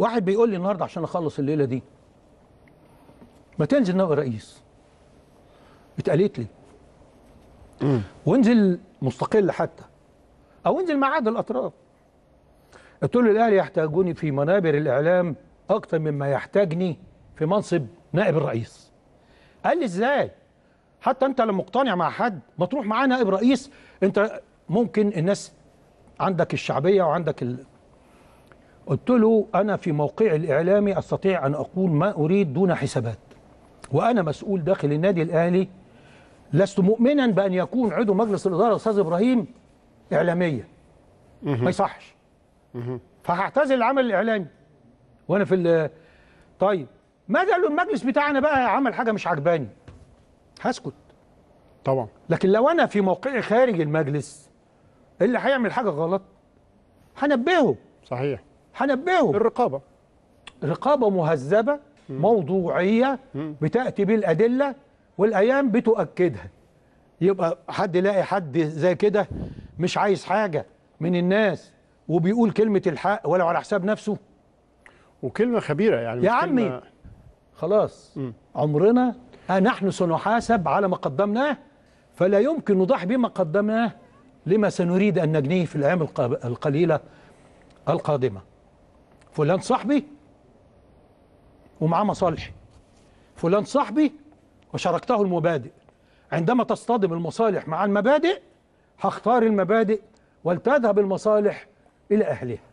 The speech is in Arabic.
واحد بيقول لي النهارده عشان اخلص الليله دي ما تنزل نائب رئيس اتقالت لي وانزل مستقل حتى او انزل مع عدد الاطراف قلت له الاهلي يحتاجوني في منابر الاعلام اكتر مما يحتاجني في منصب نائب الرئيس قال لي ازاي حتى انت لو مقتنع مع حد ما تروح معاه نائب رئيس انت ممكن الناس عندك الشعبيه وعندك ال... قلت له أنا في موقع الإعلامي أستطيع أن أقول ما أريد دون حسابات وأنا مسؤول داخل النادي الأهلي لست مؤمنا بأن يكون عضو مجلس الإدارة أستاذ إبراهيم إعلاميا ما يصحش فهعتزل العمل الإعلامي وأنا في طيب ماذا قالوا المجلس بتاعنا بقى عمل حاجة مش عجباني هسكت طبعا لكن لو أنا في موقعي خارج المجلس اللي هيعمل حاجة غلط هنبهه صحيح هنبههم الرقابه رقابه مهذبه موضوعيه بتاتي بالادله والايام بتؤكدها يبقى حد يلاقي حد زي كده مش عايز حاجه من الناس وبيقول كلمه الحق ولو على حساب نفسه وكلمه خبيره يعني يا عمي خلاص مم. عمرنا آه، نحن سنحاسب على ما قدمناه فلا يمكن نضحي بما قدمناه لما سنريد أن نجنيه في الأيام القليلة القادمة فلان صاحبي ومعاه مصالحي فلان صاحبي وشاركته المبادئ عندما تصطدم المصالح مع المبادئ هختار المبادئ ولتذهب المصالح إلى أهلها